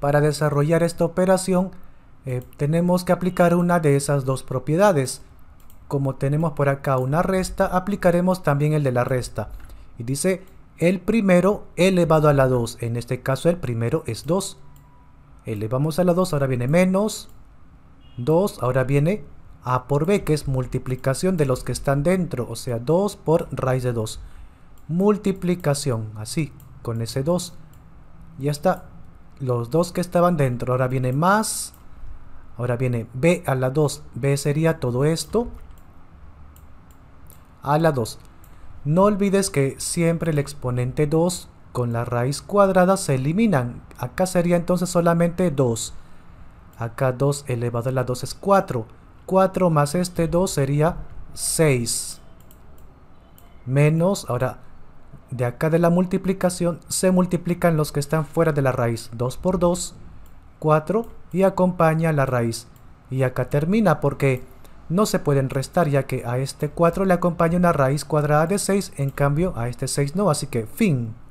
Para desarrollar esta operación eh, tenemos que aplicar una de esas dos propiedades. Como tenemos por acá una resta, aplicaremos también el de la resta. Y dice el primero elevado a la 2. En este caso el primero es 2. Elevamos a la 2, ahora viene menos 2, ahora viene a por b, que es multiplicación de los que están dentro. O sea, 2 por raíz de 2. Multiplicación, así, con ese 2. Ya está, los dos que estaban dentro. Ahora viene más. Ahora viene B a la 2. B sería todo esto. A la 2. No olvides que siempre el exponente 2 con la raíz cuadrada se eliminan. Acá sería entonces solamente 2. Acá 2 elevado a la 2 es 4. 4 más este 2 sería 6. Menos, ahora de acá de la multiplicación se multiplican los que están fuera de la raíz. 2 por 2, 4 y acompaña la raíz. Y acá termina porque no se pueden restar ya que a este 4 le acompaña una raíz cuadrada de 6, en cambio a este 6 no, así que fin.